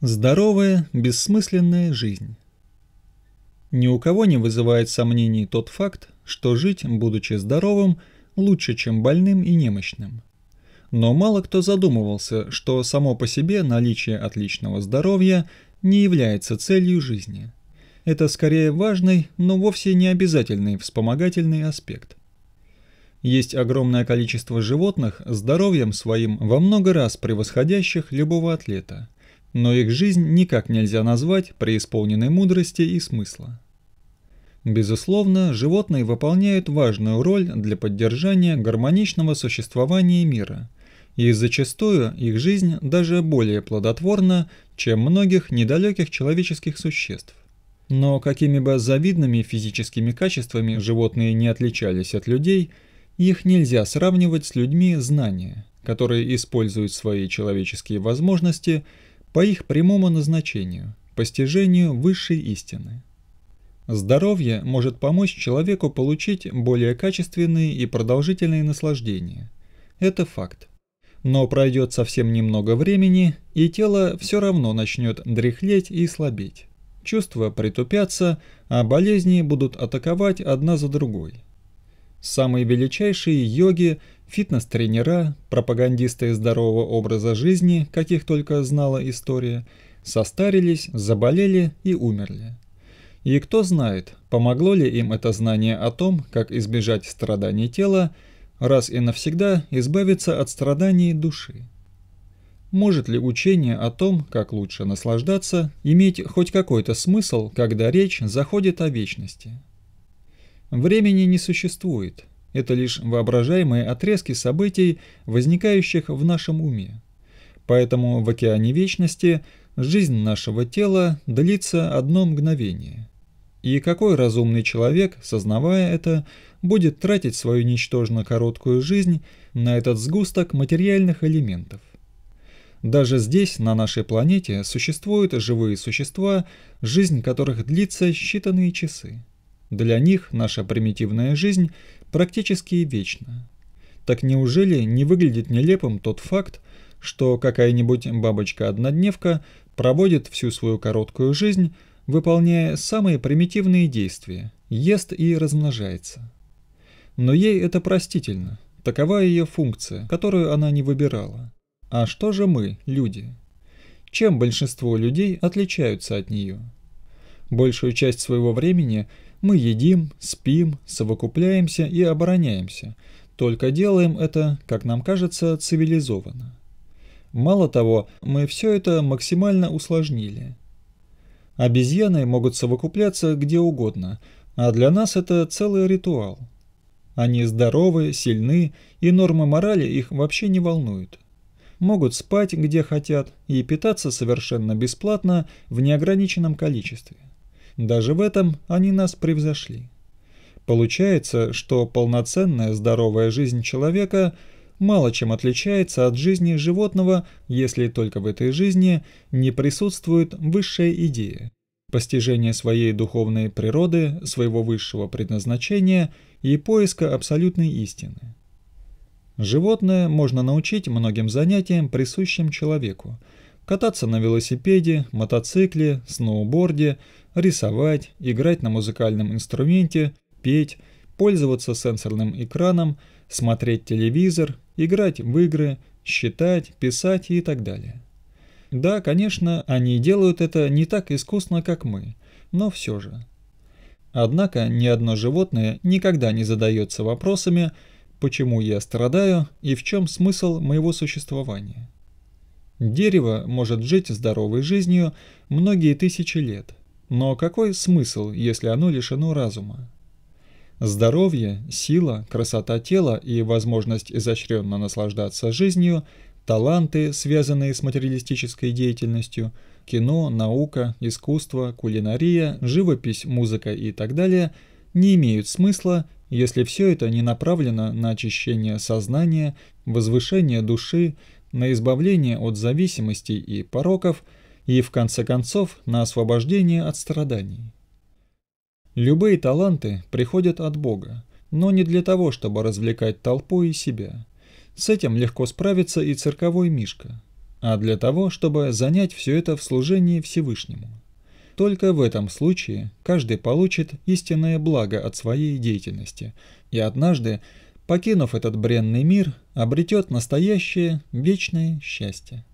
Здоровая, бессмысленная жизнь. Ни у кого не вызывает сомнений тот факт, что жить, будучи здоровым, лучше, чем больным и немощным. Но мало кто задумывался, что само по себе наличие отличного здоровья не является целью жизни. Это скорее важный, но вовсе не обязательный вспомогательный аспект. Есть огромное количество животных, здоровьем своим во много раз превосходящих любого атлета – но их жизнь никак нельзя назвать преисполненной мудрости и смысла. Безусловно, животные выполняют важную роль для поддержания гармоничного существования мира, и зачастую их жизнь даже более плодотворна, чем многих недалеких человеческих существ. Но какими бы завидными физическими качествами животные не отличались от людей, их нельзя сравнивать с людьми знания, которые используют свои человеческие возможности – по их прямому назначению, постижению высшей истины. Здоровье может помочь человеку получить более качественные и продолжительные наслаждения. Это факт. Но пройдет совсем немного времени, и тело все равно начнет дряхлеть и слабеть. Чувства притупятся, а болезни будут атаковать одна за другой. Самые величайшие йоги Фитнес-тренера, пропагандиста и здорового образа жизни, каких только знала история, состарились, заболели и умерли. И кто знает, помогло ли им это знание о том, как избежать страданий тела, раз и навсегда избавиться от страданий души. Может ли учение о том, как лучше наслаждаться, иметь хоть какой-то смысл, когда речь заходит о вечности? Времени не существует – это лишь воображаемые отрезки событий, возникающих в нашем уме. Поэтому в океане вечности жизнь нашего тела длится одно мгновение. И какой разумный человек, сознавая это, будет тратить свою ничтожно короткую жизнь на этот сгусток материальных элементов? Даже здесь, на нашей планете, существуют живые существа, жизнь которых длится считанные часы. Для них наша примитивная жизнь практически вечна. Так неужели не выглядит нелепым тот факт, что какая-нибудь бабочка-однодневка проводит всю свою короткую жизнь, выполняя самые примитивные действия, ест и размножается? Но ей это простительно, такова ее функция, которую она не выбирала. А что же мы, люди? Чем большинство людей отличаются от нее? Большую часть своего времени – мы едим, спим, совокупляемся и обороняемся, только делаем это, как нам кажется, цивилизованно. Мало того, мы все это максимально усложнили. Обезьяны могут совокупляться где угодно, а для нас это целый ритуал. Они здоровы, сильны, и нормы морали их вообще не волнуют. Могут спать где хотят и питаться совершенно бесплатно в неограниченном количестве. Даже в этом они нас превзошли. Получается, что полноценная здоровая жизнь человека мало чем отличается от жизни животного, если только в этой жизни не присутствует высшая идея, постижение своей духовной природы, своего высшего предназначения и поиска абсолютной истины. Животное можно научить многим занятиям, присущим человеку, кататься на велосипеде, мотоцикле, сноуборде, рисовать, играть на музыкальном инструменте, петь, пользоваться сенсорным экраном, смотреть телевизор, играть в игры, считать, писать и так далее. Да, конечно, они делают это не так искусно, как мы, но все же. Однако ни одно животное никогда не задается вопросами, почему я страдаю и в чем смысл моего существования. Дерево может жить здоровой жизнью многие тысячи лет, но какой смысл, если оно лишено разума? Здоровье, сила, красота тела и возможность изощренно наслаждаться жизнью, таланты, связанные с материалистической деятельностью, кино, наука, искусство, кулинария, живопись, музыка и так далее не имеют смысла, если все это не направлено на очищение сознания, возвышение души, на избавление от зависимостей и пороков и, в конце концов, на освобождение от страданий. Любые таланты приходят от Бога, но не для того, чтобы развлекать толпу и себя. С этим легко справится и цирковой Мишка, а для того, чтобы занять все это в служении Всевышнему. Только в этом случае каждый получит истинное благо от своей деятельности, и однажды покинув этот бренный мир, обретет настоящее вечное счастье.